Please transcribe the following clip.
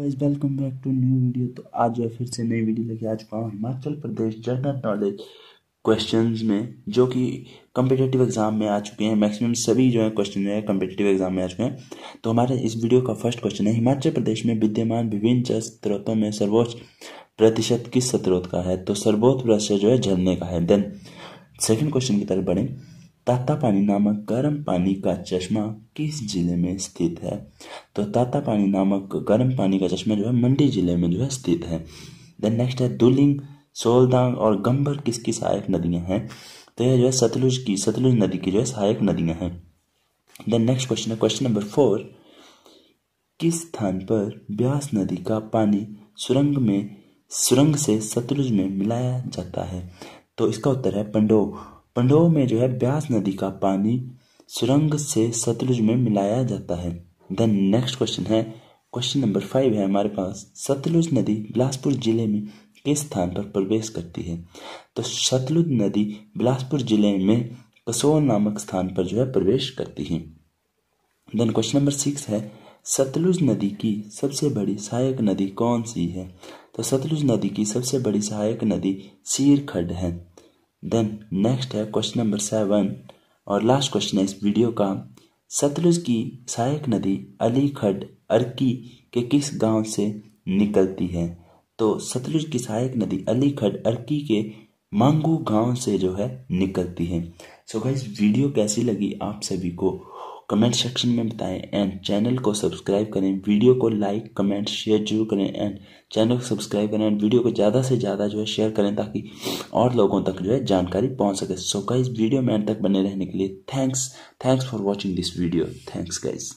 guys welcome back to new video तो आज जो फिर से नई वीडियो लेके आ चुका हूँ Himachal Pradesh general knowledge questions में जो कि कम्पिटेटिव एग्जाम में आ चुके हैं मैक्सिमम सभी जो है क्वेश्चन है कम्पिटेटिव एग्जाम में आ चुके हैं तो हमारे इस वीडियो का फर्स्ट क्वेश्चन है हिमाचल प्रदेश में विद्यमान विभिन्न स्त्रोतों में सर्वोच्च प्रतिशत किस स्त्रोत का है तो सर्वोच्च प्रतिशत जो है झरने का है देन सेकेंड क्वेश्चन की तरफ बढ़ें ताता पानी नामक गर्म पानी का चश्मा किस जिले में स्थित है तो ताता पानी नामक गर्म पानी का चश्मा जो है मंडी जिले में जो है स्थित है देन नेक्स्ट है दुलिंग सोलदांग और गंबर किसकी सहायक नदियां हैं तो यह जो है सतलुज की सतलुज नदी की जो है सहायक नदियां हैं देन नेक्स्ट क्वेश्चन है क्वेश्चन नंबर फोर किस स्थान पर ब्यास नदी का पानी सुरंग में सुरंग से सतलुज में मिलाया जाता है तो इसका उत्तर है पंडो पंडवों में जो है ब्यास नदी का पानी सुरंग से सतलुज में मिलाया जाता है देन नेक्स्ट क्वेश्चन है क्वेश्चन नंबर फाइव है हमारे पास सतलुज नदी बिलासपुर जिले में किस स्थान पर प्रवेश करती है तो सतलुज नदी बिलासपुर जिले में कसोल नामक स्थान पर जो है प्रवेश करती है देन क्वेश्चन नंबर सिक्स है सतलुज नदी की सबसे बड़ी सहायक नदी कौन सी है तो सतलुज नदी की सबसे बड़ी सहायक नदी सीर खड्ड है देन नेक्स्ट है क्वेश्चन नंबर सेवन और लास्ट क्वेश्चन है इस वीडियो का सतलुज की सहायक नदी अली खड अर्की के किस गांव से निकलती है तो सतलुज की सहायक नदी अली खड अर्की के मांगू गांव से जो है निकलती है सो so गाइस वीडियो कैसी लगी आप सभी को कमेंट सेक्शन में बताएं एंड चैनल को सब्सक्राइब करें वीडियो को लाइक कमेंट शेयर जरूर करें एंड चैनल को सब्सक्राइब करें एंड वीडियो को ज़्यादा से ज़्यादा जो है शेयर करें ताकि और लोगों तक जो है जानकारी पहुंच सके सो so गाइज वीडियो में एंड तक बने रहने के लिए thanks thanks for watching this video thanks guys